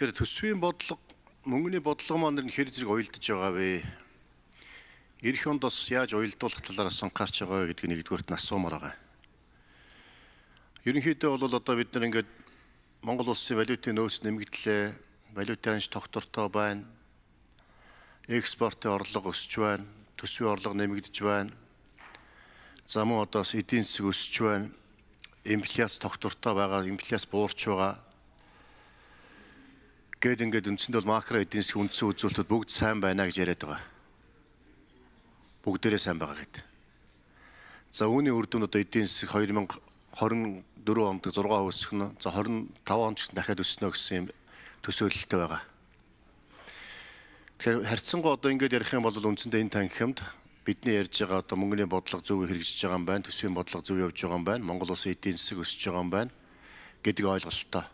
Тэгэхээр төсвийн бодлого, мөнгөний бодлого маань нэр хэр зэрэг уйлдж байгаа вэ? Ирэх онд бас яаж уйлдуулах талаар санкарч байгаа вэ гэдгийг нэгдүгээрт нь асуумаар байгаа. Ерөнхийдөө бол одоо бид нар ингээд Монгол улсын валютын нөөц нэмэгдлээ, валютын анж тогтвортой байна. Экспортын орлого өсөж байна, төсвийн орлого нэмэгдэж байна. За мөн одоо эдийн засаг өсөж байна. Инфляц тогтвортой байгаа, инфляц буурч байгаа Гэт ингээд үндсэнд бол макро эдийн засгийн үндсэн үзүүлэлтүүд бүгд сайн байна гэж яриад байгаа. Бүгдээрээ сайн байгаа гэдэг. За үүний үр дүн одоо эдийн засаг 2024 онд 6 өсөх нь за 25 онд ч дахиад өснө гэсэн юм төсөөлөлттэй байгаа. Тэгэхээр харьцангуй одоо ингээд ярих юм бол үндсэндээ энэ танхимд бидний ярьж байгаа одоо мөнгөний бодлого зөв хэрэгжиж байгаа юм байна, төсвийн бодлого зөв явж байгаа юм байна, Монгол улсын эдийн засаг өсөж байгаа юм байна гэдэг ойлголттой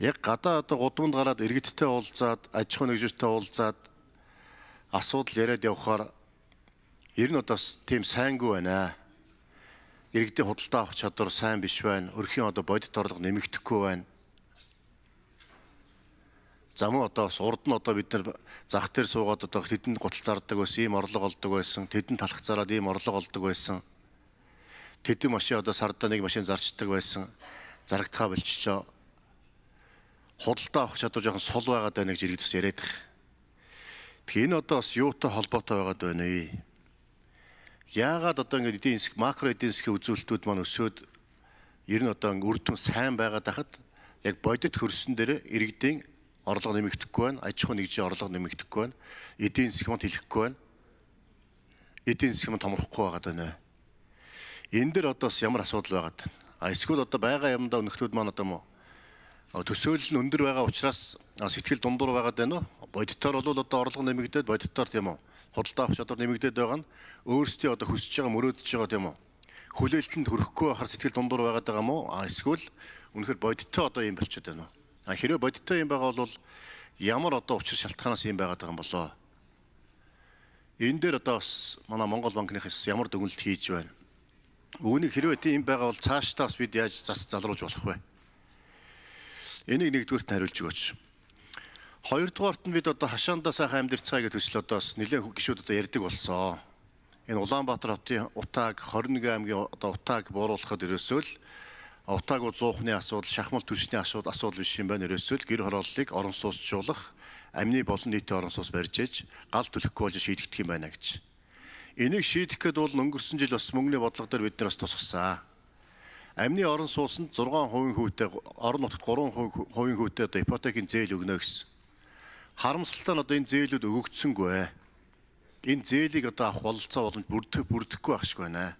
яг гадаа одоо гудамд гараад иргэдтэй уулзаад, аж ахуйн нэгжтэй уулзаад асуудал яриад явхаар ер нь одоо тийм сайнгүй байна. Иргэдийн худалдаа авах чадвар сайн биш байна. Өрхийн одоо бодит орлого нэмэгдэхгүй байна. Зам нь одоо бас урд нь одоо бид нар зах дээр суугаад одоо тэдэнд гутал зардаг байсан, ийм орлого олдог байсан, тэдэнд талах зараад ийм орлого олдог байсан. Тэдэн машин одоо сарда нэг машин зарчдаг байсан. Зарагдхаа болчлоо худалдаа авах чадвар жоохон сул байгаад байна гэж иргэд бас яриад их. Тэгэхээр энэ одоо бас юутай холбоотой байгаад байна вэ? Яагаад одоо ингэ эдийн засаг макро эдийн засгийн үзүүлэлтүүд маань өсөөд ер нь одоо үр дүн сайн байгаад хахад яг бодит хөрсөн дээр иргэдийн орлого нэмэгдэхгүй байна, аж ахуй нэгжийн орлого нэмэгдэхгүй байна, эдийн засаг мод хэлэхгүй байна. Эдийн засаг мод томрохгүй байгаад байна. Энэ дээр одоо бас ямар асуудал байгаад байна? А эсвэл одоо байгаа юмдаа өнөхтүүд маань одоо Э, төсөөлөл нь өндөр байгаа учраас э, сэтгэл дундуур байгаад байна уу? Бодитоор бол одоо орлого нэмэгдээд бодитоор тийм үү? Худалдаа авах чадвар нэмэгдээд байгаа нь өөрсдийн одоо хүсэж байгаа мөрөөдөж байгаа тийм үү? Хүлээлтэнд хүрэхгүй байхаар сэтгэл дундуур байгаад байгаа юм уу? Эсвэл үнэхээр бодитоо одоо юм болчиход байна уу? А хэрэв бодитоо юм байгаа бол ямар одоо учир шалтгаанаас юм байгаад байгаа юм болоо? Энэ дээр одоо бас манай Монгол банкныхаас ямар дүгнэлт хийж байна? Үүнийг хэрвээ тийм байгаа бол цаашдаа бас бид яаж зас залруулж болох вэ? Энийг нэгдүгээрт нь хариулж өгөөч. Хоёрдугаарт нь бид одоо хашаандаа сайхан амьдэрцгээе гэдэг төсөл одоос нэлээд гişүүд одоо ярддаг болсон. Энэ Улаанбаатар хотын утааг 21 аймгийн одоо утааг бууруулахад ерөөсөө л утааг уузуухны асуудал, шахмал түвшний асуудал асуудал биш юм байна ерөөсөө л гэр хорооллыг орон суусчлуулах, амьны болон нийтийн орон сууц барьж ээж гал түлхэхгүй болж шийдэгдэх юм байна гэж. Энийг шийдэх гээд бол өнгөрсөн жил бас мөнгөний бодлого дээр бид нар бас тусгасан. Амьны орон сууцнд 6% хүүтэй орон нутгад 3% хүүтэй одоо ипотекийн зээл өгнө гэсэн. Харамсалтай нь одоо энэ зээлүүд өгөгдсөнгүй. Энэ зээлийг одоо авах бололцоо боломж бүрдэх бүрдэхгүй байх шиг байна.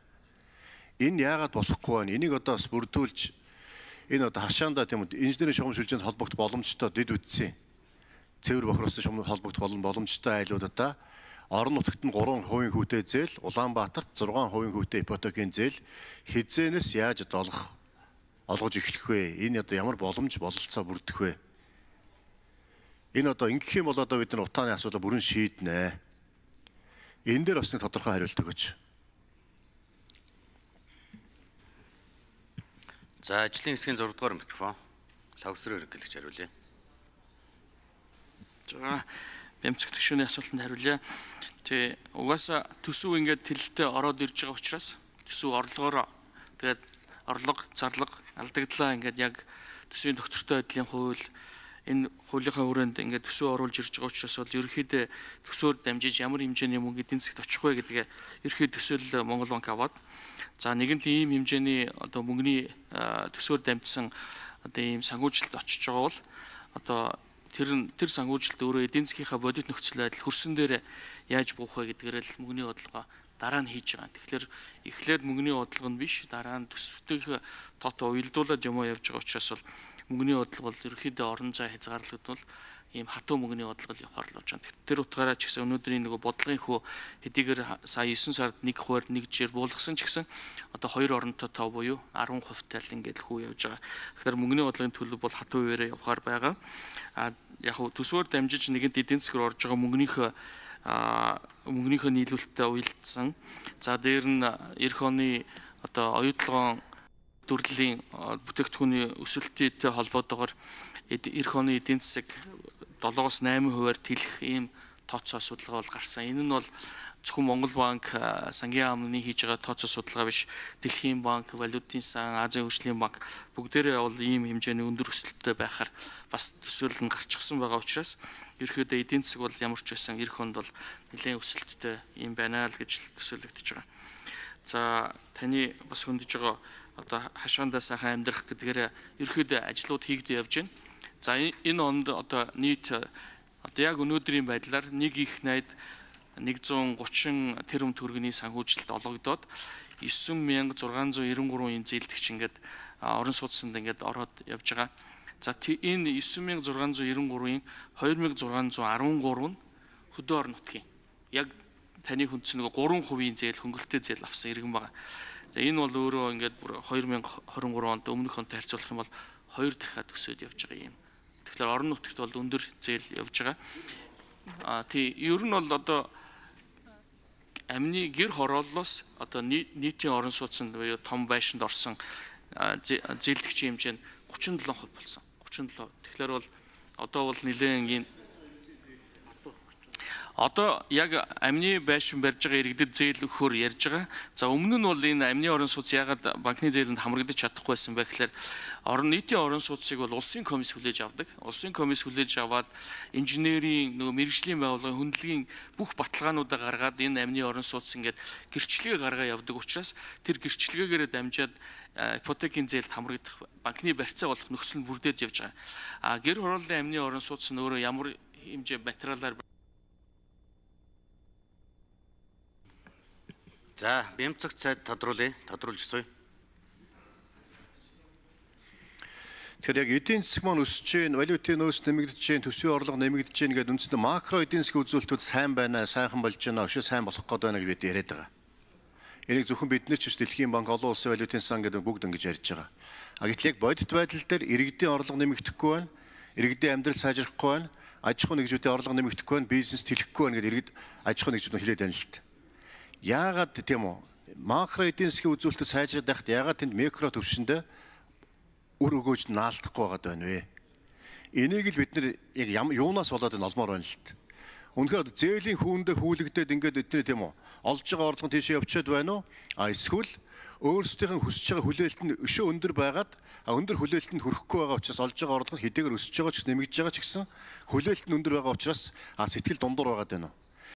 Энэ яагаад болохгүй байна? Энийг одоо бас бүрдүүлж энэ одоо хашаанда тийм үү инженерийн шугам шүлжээнд холбогдох боломжтой дэд үтсэн. Цэвэр бохирсон шугам холбогдох болон боломжтой айлуудаа Орон нутагт нь 3% хүүтэй зээл, Улаанбаатарт 6% хүүтэй ипотекийн зээл хизээнээс яаж олох олгож эхлэх вэ? Энэ одоо ямар боломж бололцоо бүрдэх вэ? Энэ одоо ингэх юм бол одоо бид нар утааны асуудал бүрэн шийднэ. Энэ дээр бас нэг тодорхой хариулт өгөөч. За ажлын хэсгийн 6 дугаар микрофон. Лавсрын хэрэглэгч хариулъя. За бямцэг тгшүүний асуултанд хариулъя. Тэ угаасаа төсөв ингээд тэлэлтэд ороод ирж байгаа учраас төсөв орлогоор тэгээд орлого зарлага алдагдлаа ингээд яг төсвийн доктортой байдлын хууль энэ хуулийнхаа хүрээнд ингээд төсөв оруулж ирж байгаа учраас бол ерөөхдөө төсөөр дамжиж ямар хэмжээний мөнгө эдийн засгт очих вэ гэдгээ ерөөхдөө төсөөлөл Монгол банк аваад за нэгэнт ийм хэмжээний одоо мөнгөний төсөөр дамжсан одоо ийм санхүүжилт очиж байгаа бол одоо тэр нь тэр санхүүжилт өөрөө эдийн засгийнхаа бодит нөхцөл байдал хөрсөн дээр яаж буух вэ гэдгээр л мөнгөний бодлого дараа нь хийж байгаа. Тэгэхээр эхлээд мөнгөний бодлого нь биш дараа нь төсвтөх тото уйлдуулад юм явж байгаа учраас бол мөнгөний бодлого бол ерөөхдөө орон зай хязгаарлагдвал ийм хатуу мөнгөний бодлогол явахаар л болж байна. Тэр утгаараа ч гэсэн өнөөдрийн нөгөө бодлогын хөө хэдийгээр сая 9 сард 1 хуваар 1 жир буулгасан ч гэсэн одоо хоёр оронтой тоо буюу 10 хувьтай л ингээд хөө явж байгаа. Тэгэхээр мөнгөний бодлогын төлөв бол хатуу хуваараа явахаар байгаа. А яг хөө төсвөр дамжиж нэгэнт эдийн засгаар орж байгаа мөнгөнийхөө а мөнгөнийхөө нийлүүлэлтэд уялдсан. За дээр нь эх оны одоо оюутлогоон төрлийн бүтээгдэхүүний өсөлттэй холбоотойгоор эх оны эдийн засаг 7-8 хувиар тэлэх ийм тооцоо судалгаа бол гарсан. Энэ нь бол зөвхөн Монгол банк сангийн амны хийж байгаа тооцоо судалгаа биш. Дэлхийн банк, валютын сан, Азийн хөгжлийн банк бүгдээрээ бол ийм хэмжээний өндөр өсөлттэй байхаар бас төсөөлөл нь гарчихсан байгаа учраас ерөөдөө эдийн засаг бол ямар ч байсан эх хонд бол нэлээд өсөлттэй юм байна л гэж төсөөлөгдөж байгаа. За таны бас хөндөж байгаа одоо хашаандаа сайхан амьдрах гэдгээр ерөөдөө ажлууд хийгдэж явж байна За энэ онд одоо нийт одоо яг өнөөдрийн байдлаар нэг их найд 130 тэрбум төгрөгийн санхүүжилт олгогдоод 9693 энэ зээлдэгч ингээд орон сууцсанд ингээд ороод явж байгаа. За энэ 9693-ийн 2613 нь хөдөө орон нутгийн. Яг таны хүндс нэг 3% зээл хөнгөлөлтэй зээл авсан иргэн байгаа. За энэ бол өөрөө ингээд бүр 2023 онд өмнөх онтой харьцуулах юм бол 2 дахиад өсөөд явж байгаа юм. Тэгэхээр орон нутагт бол өндөр зээл явж байгаа. А тий ер нь бол одоо амны гэр хорооллоос одоо нийтийн орон сууц нь буюу том байшинд орсон зээлдэгчийн хэмжээ нь 37% болсон. 37. Тэгэхээр бол одоо бол нэлээд ингийн Одоо яг амны байшин барьж байгаа иргэдэд зээл өгөхөр ярьж байгаа. За өмнө нь бол энэ амны орон сууц ягаад банкны зээлэнд хамрагдаж чадахгүй байсан бэ гэхээр орон нийтийн орон сууцыг бол улсын комисс хүлээж авдаг. Улсын комисс хүлээж аваад инженерийн нөгөө мэрэгжлийн байгууллагын хөндлөгийн бүх баталгаануудаа гаргаад энэ амны орон сууц ингээд гэрчлэгээ гаргаа явдаг учраас тэр гэрчлэгээгээрээ дамжаад ипотекийн зээлд хамрагдах банкны барьцаа болох нөхцөл нь бүрдээд явж байгаа. А гэр хорооллын амны орон сууц нь өөрөө ямар хэмжээ материалаар За, бямцаг цайд тодруулъя. Тодруулж өсөй. Тэгэхээр яг эдийн засаг маань өсөж гин, валютын нөөц нэмэгдэж гин, төсвийн орлого нэмэгдэж гин гэдэг үндсэндээ макро эдийн засгийн үзүүлэлтүүд сайн байна, сайхан болж байна, өшөө сайн болох гээд байна гэж бид яриад байгаа. Энийг зөвхөн бид нар ч биш дэлхийн банк, олон улсын валютын сан гэдэг бүгд ингэж ярьж байгаа. А гэтэл яг бодит байдал дээр иргэдийн орлого нэмэгдэхгүй байна, иргэдийн амьдрал сайжрахгүй байна, аж ахуйн нэгжүүдийн орлого нэмэгдэхгүй байна, бизнес тэлэхгүй байна гэдэг иргэд аж ахуйн нэгжүүд нь хэлээд байна л та яагаад тийм үү? Макро эдийн засгийн үзүүлэлтэд сайжраад байхад яагаад тэнд микро төвшөндөө үр өгөөж наалдахгүй байгаад байна вэ? Энийг л бид нэр яг юунаас болоод энэ олмоор байна л т. Үнэхээр зээлийн хүүндээ хүлэгдээд ингээд өдрөө тийм үү? Олж байгаа орлого тийшээ явчихад байна уу? А эсвэл өөрсдийнх нь хүсэж байгаа хүлээлт нь өшөө өндөр байгаад өндөр хүлээлт нь хүрэхгүй байгаа учраас олж байгаа орлого нь хэдийгээр өсөж байгаа ч нэмэгдэж байгаа ч гэсэн хүлээлт нь өндөр байгаа учраас а сэтгэл дундуур байгаад байна уу?